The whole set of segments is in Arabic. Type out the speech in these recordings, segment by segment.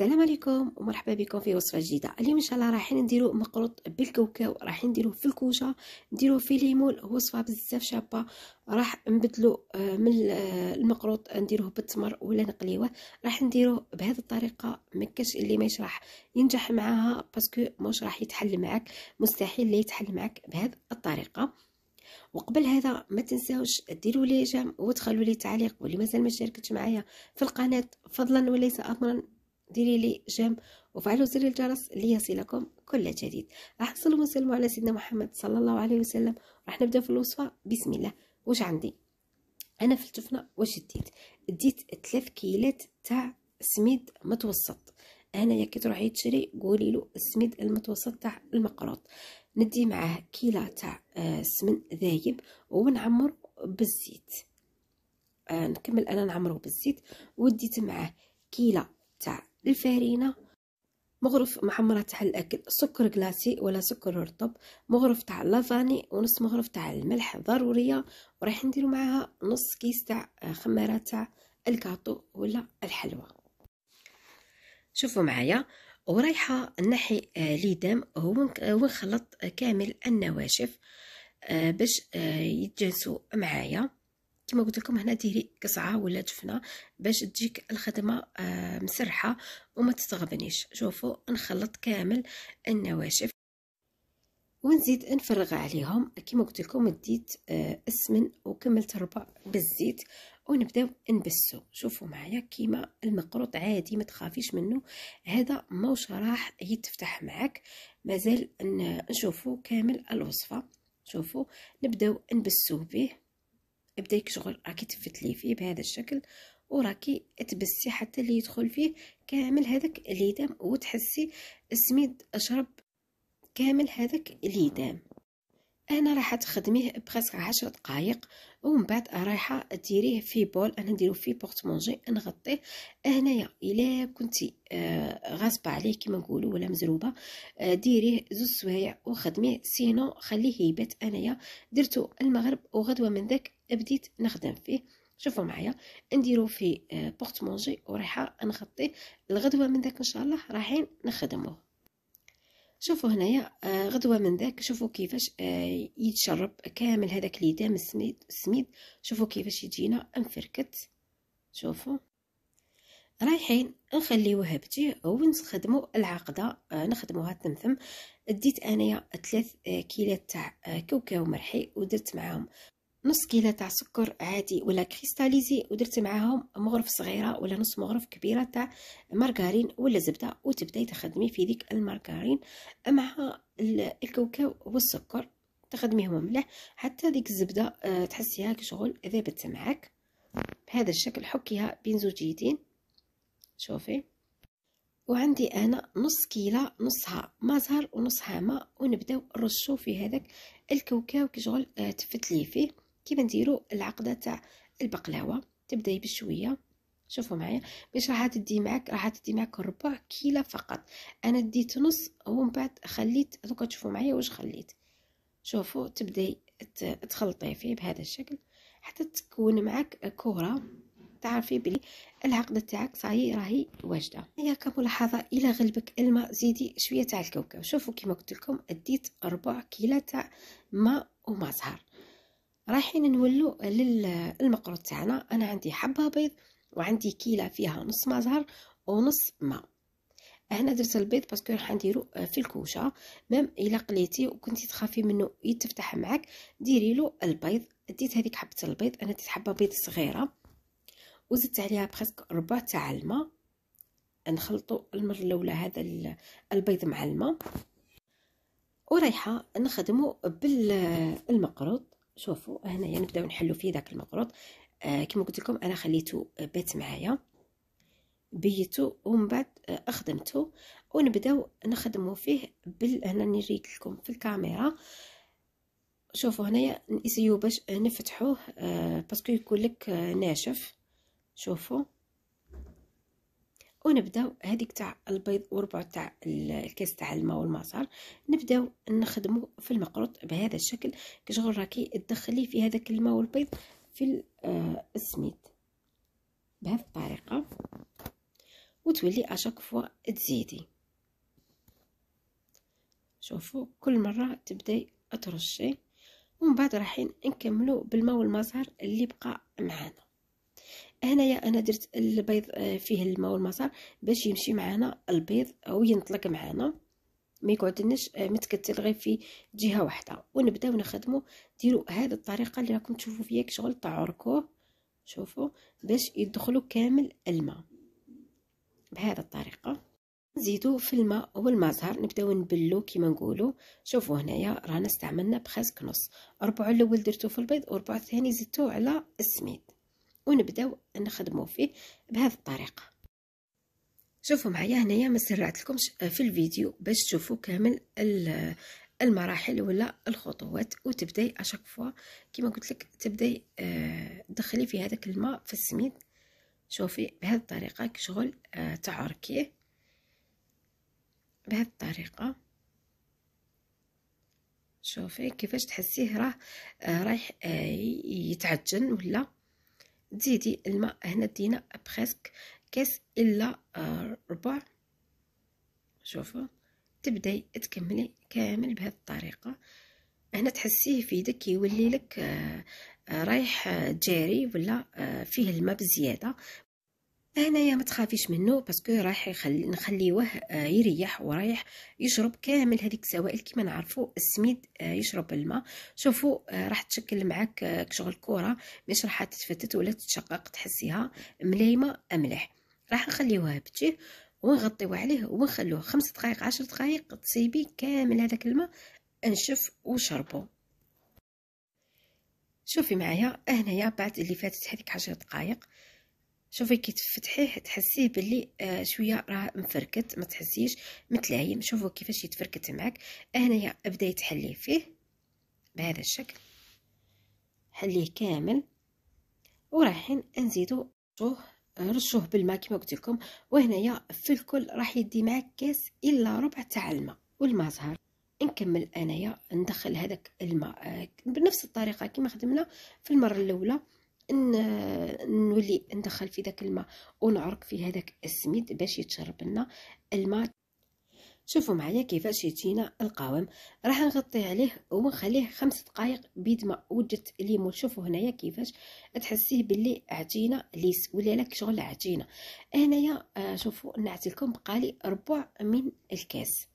السلام عليكم ومرحبا بكم في وصفه جديده اليوم ان شاء الله رايحين نديرو مقروط بالكاوكاو رايحين نديروه في الكوشه نديروه في ليمون وصفه بزاف شابه راح نبدلو آه، من آه، المقروط نديروه بالتمر ولا نقليوه راح نديروه بهذه الطريقه مكاش اللي ما يشرح ينجح معاها باسكو مش راح يتحل معك مستحيل لا يتحل معك بهذه الطريقه وقبل هذا ما تنساوش ديروا لي جيم وتخلوا لي تعليق واللي مازال ما شاركتش معايا في القناه فضلا وليس امرا ديري لي جيم وفعلوا زر الجرس ليصلكم كل جديد راح نصلي ونسلموا على سيدنا محمد صلى الله عليه وسلم راح نبدا في الوصفه بسم الله واش عندي انا في الجفنه واش ديت ديت 3 كيلات تاع سميد متوسط يا كي تروحي تشري قولي له السميد المتوسط تاع المقروط ندي معاه كيلة تاع آه، سمن ذايب ونعمر بالزيت آه، نكمل انا نعمره بالزيت وديت معاه كيلة تاع الفارينة مغرف محمرة تاع الأكل سكر كلاسي ولا سكر رطب مغرف تاع لافاني ونص مغرف تاع الملح ضرورية وراح نديرو معاها نص كيس تاع خمارة تاع الكاطو ولا الحلوى شوفوا معايا ورايحة نحي آه، ليدام آه، ونخلط كامل النواشف آه، باش يتجانسوا معايا كما قلت لكم هنا ديري قصعه ولا جفنه باش تجيك الخدمه آه، مسرحه وما تتغبنيش شوفوا نخلط كامل النواشف ونزيد نفرغ عليهم كما قلت لكم ديت آه، اسمن وكملت ربع بالزيت ونبداو نبسو شوفوا معايا كيما المقروط عادي ما تخافيش منه هذا موش راح يتفتح معك مازال نشوفوا كامل الوصفه شوفوا نبداو نبسو به بدايك شغل راكي تفتلي فيه بهذا الشكل وراكي تبسي حتى اللي يدخل فيه كامل هذاك ليدام وتحسي السميد اشرب كامل هذاك ليدام انا راح تخدميه بخسر عشر دقائق ومن بعد رايحه ديريه في بول انا نديرو في مونجي نغطيه هنايا الا كنتي آه غاصبه عليه كما نقولوا ولا مزروبه آه، ديريه زوج سوايع وخدميه سينو خليه يبات انايا درتو المغرب وغدوه من ذاك بديت نخدم فيه شوفوا معايا نديرو في آه، بورت مونجي وريحه نغطيه الغدوه من ذاك ان شاء الله رايحين نخدموه شوفوا هنايا آه، غدوه من ذاك شوفوا كيفاش آه، يتشرب كامل هذاك دام السميد السميد شوفوا كيفاش يجينا انفركت شوفوا رايحين نخليوها هبتي ونخدمو العقدة نخدموها تمثم ديت انايا ثلاث كيلات تاع كاوكاو مرحي ودرت معاهم نص كيلة تاع سكر عادي ولا كريستاليزي ودرت معاهم مغرف صغيره ولا نص مغرف كبيره تاع مارغرين ولا زبده وتبداي تخدمي في ديك المارغرين مع الكاوكاو والسكر تخدميهم مليح حتى ديك الزبده آه، تحسيها شغل ذابت معاك بهذا الشكل حكيها بين زوج يدين شوفي وعندي انا نص كيله نصها مزهر ونصها ماء ونبداو نرشو في هذاك الكوكاو كي شغل آه، تفتلي فيه كيف نديرو العقده تاع البقلاوه تبداي بشويه شوفوا معايا باش راح تدي معك راح تدي معك ربع كيلة فقط انا ديت نص ومن بعد خليت دوكا تشوفوا معايا واش خليت شوفوا تبداي تخلطي فيه بهذا الشكل حتى تكون معك كره تعرفي بلي العقده تاعك صاي راهي واجده هيا كملاحظه الى غلبك الماء زيدي شويه تاع الكاوكاو شوفوا كيما قلت لكم اديت ربع كيلة تاع ماء وما زهر رايحين نولو للمقروض تاعنا انا عندي حبه بيض وعندي كيله فيها نص ما زهر ونص ماء هنا درت البيض باسكو راح نديرو في الكوشه ميم الا قليتي وكنتي تخافي منه يتفتح معك ديري له البيض ديت هذيك حبه البيض انا ديت حبه بيض صغيره وزدت عليها بريسك ربع تاع الماء نخلطو المره الاولى هذا البيض مع الماء ورايحه نخدمو بالمقروض شوفوا هنايا نبداو نحلو فيه داك المخروط آه كما قلت لكم انا خليته بات معايا بيته ومن بعد آه، خدمته ونبداو نخدمو فيه بال هنا نريك لكم في الكاميرا شوفوا هنايا نسيو باش نفتحوه آه باسكو يكون لك آه ناشف شوفوا ونبداو هذيك تاع البيض وربع تاع الكاس تاع الماء والمعصر نبداو نخدمو في المقروط بهذا الشكل كشغل راكي تدخلي في هذاك الماء والبيض في آه، السميد بهذه الطريقه وتولي اشاك فوا تزيدي شوفوا كل مره تبداي ترشي ومن بعد راحين نكملو بالماء والمزهر اللي بقى معانا هنايا انا درت البيض آه، فيه الماء والمسار باش يمشي معنا البيض ينطلق معنا ما يقعدناش آه، متكتل غير في جهه واحده ونبداو نخدمو ديروا هذه الطريقه اللي راكم تشوفوا فيها كشغل تعركوه شوفوا باش يدخلوا كامل الماء بهذه الطريقه نزيدو في الماء والمزهر نبداو نبلو كيما نقولو شوفوا هنايا رانا استعملنا بخاسك نص ربع الاول درتو في البيض وربع الثاني زدتو على السميد ونبداو نخدمو فيه بهذه الطريقه شوفوا معايا هنايا ما سرعتلكمش في الفيديو باش تشوفوا كامل المراحل ولا الخطوات وتبداي اشاك فوا كيما قلت لك تبداي تدخلي آه، في هذاك الماء في السميد شوفي بهذه الطريقه كشغل آه، تعركيه بهذه الطريقه شوفي كيفاش تحسيه راه آه، رايح يتعجن ولا تزيدي الماء هنا دينا بريسك كاس الا آه، ربع شوفوا تبداي تكملي كامل بهذه الطريقه هنا تحسيه في يدك كيولي لك آه، آه، رايح جاري ولا فيه الماء بزياده هنايا ما تخافيش منه باسكو راح يخلي نخليوه آه، يريح ورايح يشرب كامل هذيك السوائل كيما نعرفوا السميد آه، يشرب الماء شوفوا آه، راح تشكل معاك كشغل كره مش راح تتفتت ولا تتشقق تحسيها ملايمه املح راح نخليوها بتجي ونغطيو عليه ونخلوه خمس دقائق عشر دقائق تسيبي كامل هذاك الماء انشف وشربه شوفي معايا هنايا بعد اللي فاتت هذيك عشر دقائق شوفي كي تفتحيه تحسيه باللي آه شويه راه مفركت ما تحسيش متلعين شوفوا كيفاش يتفركت معك هنايا ابداي تحليه فيه بهذا الشكل حليه كامل ورايحين نزيدو رشوه آه، رشوه بالماء كما قلت لكم وهنايا في الكل راح يدي معك كاس الا ربع تاع الماء والماء زهر نكمل انايا ندخل هذاك الماء آه، بنفس الطريقه كما خدمنا في المره الاولى نولي ندخل في ذاك الماء ونعرق في هذاك السميد باش يتشرب لنا الماء شوفوا معايا كيفاش يجينا القوام راح نغطي عليه ونخليه خمس دقائق بيد ما وجدت ليمون شوفوا هنايا كيفاش تحسيه باللي عجينه ليس ولا لك شغل عجينه هنايا آه شوفوا نعطي لكم بقالي ربع من الكاس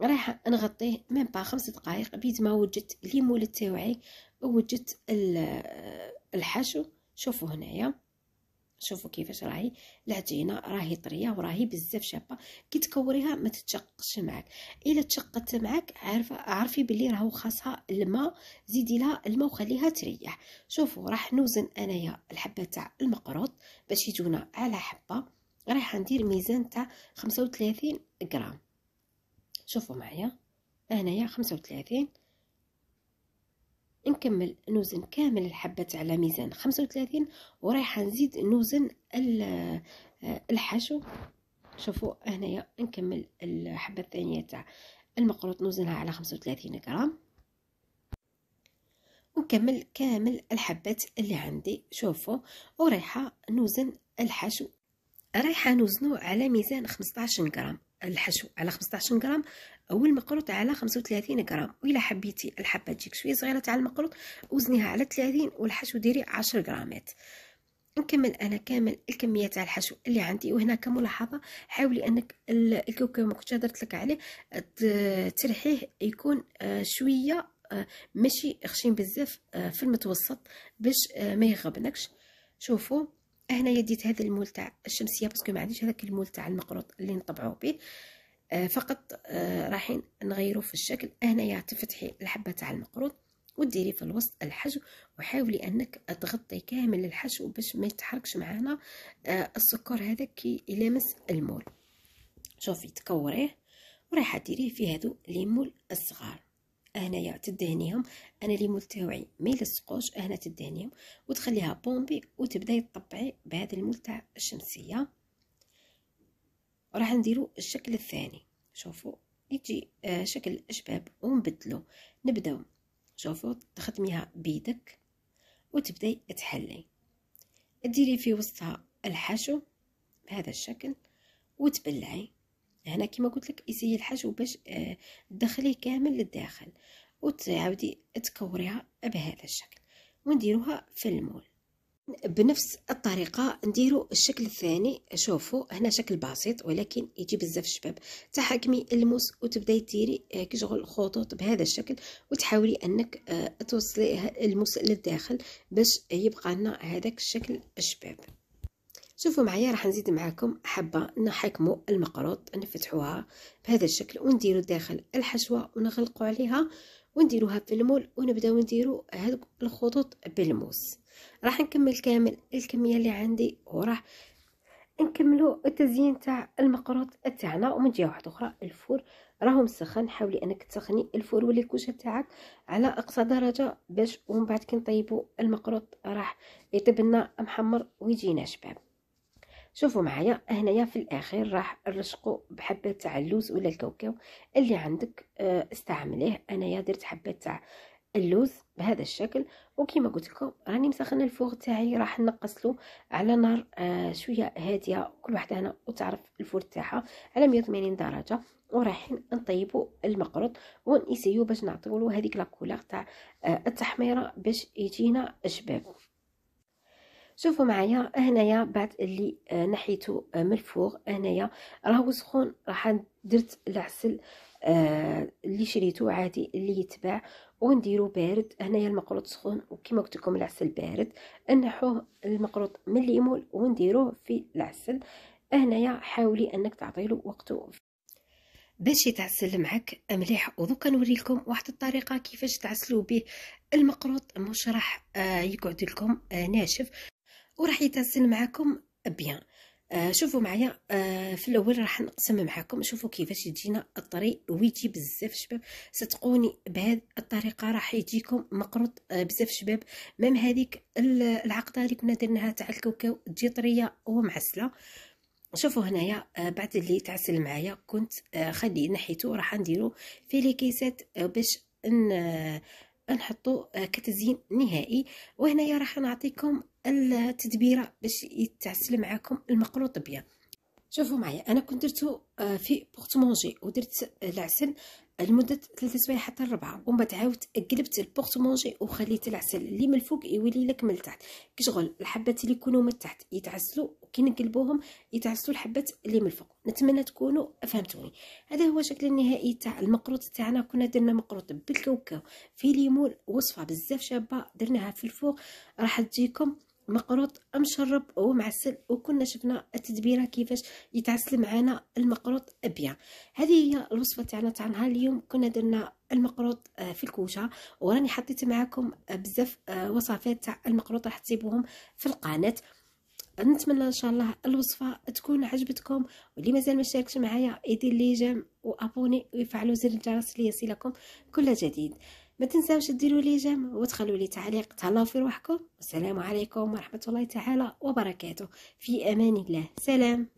راح نغطيه من با خمس دقائق بيد ما وجدت ليمون تاوعي وجدت الحشو شوفوا هنايا شوفوا كيفاش راهي العجينه راهي طريه وراهي بزاف شابه كي تكوريها ما تتشقش معاك الا تشقت معاك عارفه عارفي بلي راهو خاصها الماء زيدي لها الماء وخليها تريح شوفوا راح نوزن انايا الحبه تاع المقروط باش يجونا على حبه رايحه ندير ميزان تاع 35 غرام شوفوا معايا هنايا 35 نكمل نوزن كامل الحبات على ميزان خمسة وثلاثين ورايحة نزيد نوزن الحشو شوفوا هنايا نكمل الحبة الثانية تاع المقروط نوزنها على خمسة وثلاثين غرام ونكمل كامل الحبات اللي عندي شوفوا ورايحة نوزن الحشو رايحة نوزنو على ميزان خمسطاش غرام الحشو على 15 غرام والمقروط على 35 غرام وإلا حبيتي الحبة تجيك شوية صغيرة تاع المقروط وزنيها على 30 والحشو ديري 10 غرامات نكمل انا كامل الكميه تاع الحشو اللي عندي وهنا كملاحظه حاولي انك الكوكو ما كنتش هدرت لك عليه ترحيه يكون آه، شويه آه، ماشي خشين بزاف آه، في المتوسط باش ما يغبنكش شوفوا هنايا ديت هذا المول تاع الشمسيه باسكو ما عنديش هذاك المول تاع المقروط اللي نطبعوا به آه، فقط آه، راحين رايحين نغيرو في الشكل هنايا تفتحي الحبه تاع المقروط وديري في الوسط الحشو وحاولي انك تغطي كامل الحشو باش ما يتحركش معانا آه، السكر هذا كي يلامس المول شوفي تكوريه وراح ديريه في هذو مول الصغار هنايا تدهنيهم انا لي تاوعي ما يلصقوش هنا تدهنيهم وتخليها بومبي وتبداي تطبعي بهذا المول تاع الشمسيه راح نديرو الشكل الثاني شوفوا يجي آه شكل شباب ونبدلو نبداو شوفوا تخدميها بيدك وتبداي تحلي ديري في وسطها الحشو بهذا الشكل وتبلعي هنا كيما كما قلت لك اسيي الحشو باش تدخليه آه، كامل للداخل وتعاودي تكوريها بهذا الشكل ونديروها في المول بنفس الطريقة نديرو الشكل الثاني شوفوا هنا شكل بسيط ولكن يجي بزاف شباب تحكمي الموس وتبداي ديري آه، كشغل خطوط بهذا الشكل وتحاولي انك آه، توصلي الموس للداخل باش يبقى لنا هذاك الشكل الشباب شوفوا معايا راح نزيد معاكم حبة نحكموا المقروط نفتحوها بهذا الشكل ونديرو داخل الحشوة ونغلقوا عليها ونديروها في المول ونبداو نديرو هاد الخطوط بالموس راح نكمل كامل الكمية اللي عندي وراح نكملو التزيين تاع المقروط تاعنا ومن جهه واحده اخرى الفور راهو مسخن حاولي انك تسخني الفور ولا الكوشه تاعك على اقصى درجه باش ومن بعد كي نطيبو المقروط راح يطيب لنا محمر ويجينا شباب شوفوا معايا هنايا في الاخير راح نرشقو بحبه تاع اللوز ولا الكاوكاو اللي عندك آه، استعمليه انايا درت حبه تاع اللوز بهذا الشكل وكيما قلت لكم راني مسخنه الفوغ تاعي راح نقصلو على نار آه، شويه هاديه كل واحده هنا وتعرف الفور تاعها على 180 درجه ورايحين نطيبوا المقرط ونسيو باش نعطيو له هذيك لاكولار تاع آه، التحميره باش يجينا شباب شوفوا معايا هنايا بعد اللي آه، نحيته آه، من الفوق هنايا راهو سخون راح درت العسل آه، اللي شريته عادي اللي يتباع ونديرو بارد هنايا المقروط سخون وكما قلت لكم العسل بارد نحوه المقروط من الليمون ونديروه في العسل هنايا حاولي انك تعطيلو وقته باش يتعسل معك مليح ودوكا نوريلكم واحد الطريقه كيفاش تعسلوا به المقروط مش راح يقعد لكم ناشف وراح يتزن معكم بيان آه شوفوا معايا آه في الاول راح نقسم معكم شوفوا كيفاش يجينا الطري ويجي بزاف شباب صدقوني بهذه الطريقه راح يجيكم مقروط آه بزاف شباب مام هذيك العقده اللي كنا درناها تاع الكاوكاو تجي طريه ومعسله شوفوا هنايا آه، بعد اللي تعسل معايا كنت آه، خلي نحيتو راح نديرو في لي كيسات آه، باش نحطو كتزيين نهائي وهنايا راح نعطيكم التدبيره باش يتعسل معاكم المقروط بيان شوفوا معايا انا كنت درتو آه، في بورت مونجي ودرت آه، العسل لمده 3 سوايع حتى الربعة ومن بعد عاودت قلبت البورت مونجي وخليت العسل اللي من الفوق يولي لك من التحت كي شغل الحبات اللي يكونوا من التحت يتعسلوا كي نقلبوهم يتعسلوا الحبات اللي من الفوق نتمنى تكونوا فهمتوني هذا هو شكل النهائي تاع المقروط تاعنا كنا درنا مقروط بالكاوكاو في ليمون وصفه بزاف شابه درناها في الفوق راح تجيكم مقروط مشرب ومعسل وكنا شفنا التدبيره كيفاش يتعسل معنا المقروط ابيا هذه هي الوصفه تاعنا تاع نهار اليوم كنا درنا المقروط آه، في الكوشه وراني حطيت معكم آه، بزاف آه، وصفات تاع المقروط راح تسيبوهم في القناه نتمنى ان شاء الله الوصفه تكون عجبتكم واللي مازال ما شاركش معايا يدير لي جيم وابوني ويفعلوا زر الجرس ليصلكم كل جديد ما تنساوش ديروا لي جيم وتخلوا لي تعليق تهلاو في روحكم والسلام عليكم ورحمه الله تعالى وبركاته في امان الله سلام